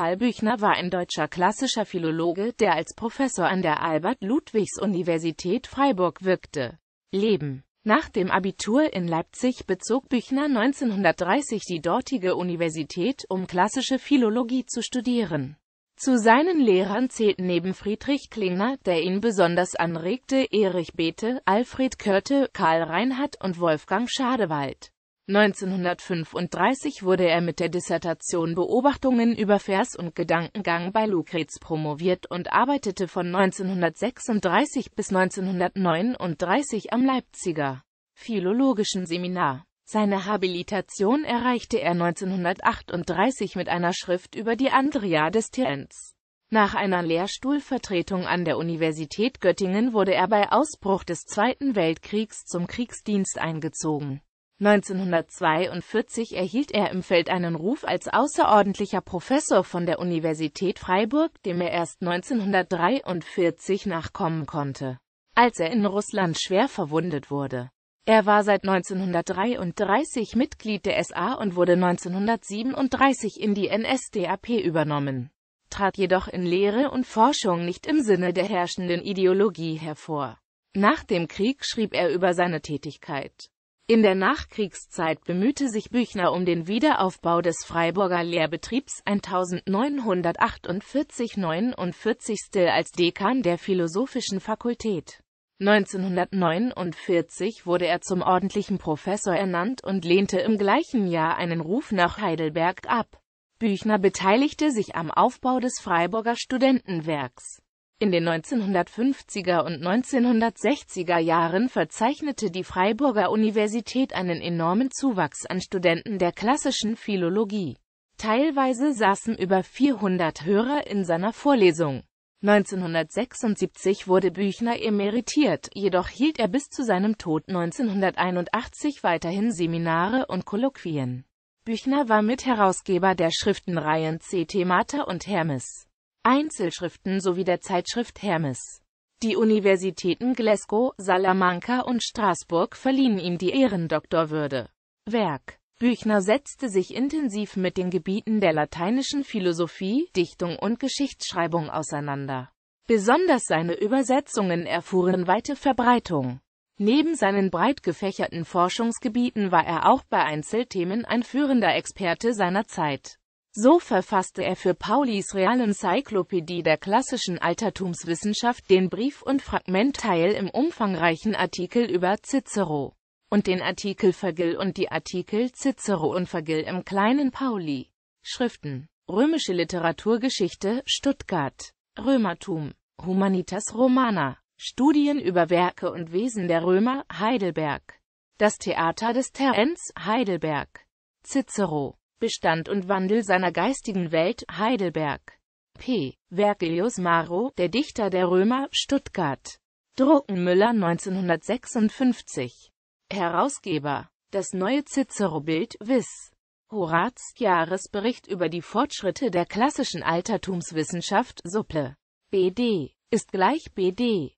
Karl Büchner war ein deutscher klassischer Philologe, der als Professor an der Albert-Ludwigs-Universität Freiburg wirkte. Leben Nach dem Abitur in Leipzig bezog Büchner 1930 die dortige Universität, um klassische Philologie zu studieren. Zu seinen Lehrern zählten neben Friedrich Klingner, der ihn besonders anregte, Erich Bethe, Alfred Körte, Karl Reinhardt und Wolfgang Schadewald. 1935 wurde er mit der Dissertation Beobachtungen über Vers und Gedankengang bei Lucrez promoviert und arbeitete von 1936 bis 1939 am Leipziger Philologischen Seminar. Seine Habilitation erreichte er 1938 mit einer Schrift über die Andrea des Theens. Nach einer Lehrstuhlvertretung an der Universität Göttingen wurde er bei Ausbruch des Zweiten Weltkriegs zum Kriegsdienst eingezogen. 1942 erhielt er im Feld einen Ruf als außerordentlicher Professor von der Universität Freiburg, dem er erst 1943 nachkommen konnte, als er in Russland schwer verwundet wurde. Er war seit 1933 Mitglied der SA und wurde 1937 in die NSDAP übernommen, trat jedoch in Lehre und Forschung nicht im Sinne der herrschenden Ideologie hervor. Nach dem Krieg schrieb er über seine Tätigkeit in der Nachkriegszeit bemühte sich Büchner um den Wiederaufbau des Freiburger Lehrbetriebs 1948-49 als Dekan der Philosophischen Fakultät. 1949 wurde er zum ordentlichen Professor ernannt und lehnte im gleichen Jahr einen Ruf nach Heidelberg ab. Büchner beteiligte sich am Aufbau des Freiburger Studentenwerks. In den 1950er und 1960er Jahren verzeichnete die Freiburger Universität einen enormen Zuwachs an Studenten der klassischen Philologie. Teilweise saßen über 400 Hörer in seiner Vorlesung. 1976 wurde Büchner emeritiert, jedoch hielt er bis zu seinem Tod 1981 weiterhin Seminare und Kolloquien. Büchner war Mitherausgeber der Schriftenreihen C. Themata und Hermes. Einzelschriften sowie der Zeitschrift Hermes. Die Universitäten Glasgow, Salamanca und Straßburg verliehen ihm die Ehrendoktorwürde. Werk Büchner setzte sich intensiv mit den Gebieten der lateinischen Philosophie, Dichtung und Geschichtsschreibung auseinander. Besonders seine Übersetzungen erfuhren weite Verbreitung. Neben seinen breit gefächerten Forschungsgebieten war er auch bei Einzelthemen ein führender Experte seiner Zeit. So verfasste er für Paulis Real Encyclopädie der klassischen Altertumswissenschaft den Brief- und Fragmentteil im umfangreichen Artikel über Cicero und den Artikel Vergil und die Artikel Cicero und Vergil im kleinen Pauli. Schriften Römische Literaturgeschichte Stuttgart Römertum Humanitas Romana Studien über Werke und Wesen der Römer Heidelberg Das Theater des Terenz Heidelberg Cicero Bestand und Wandel seiner geistigen Welt, Heidelberg. P. Vergilius Maro, der Dichter der Römer, Stuttgart. Druckenmüller 1956. Herausgeber. Das neue Cicero-Bild, Wiss. Horaz, Jahresbericht über die Fortschritte der klassischen Altertumswissenschaft, Suppe. BD. Ist gleich BD.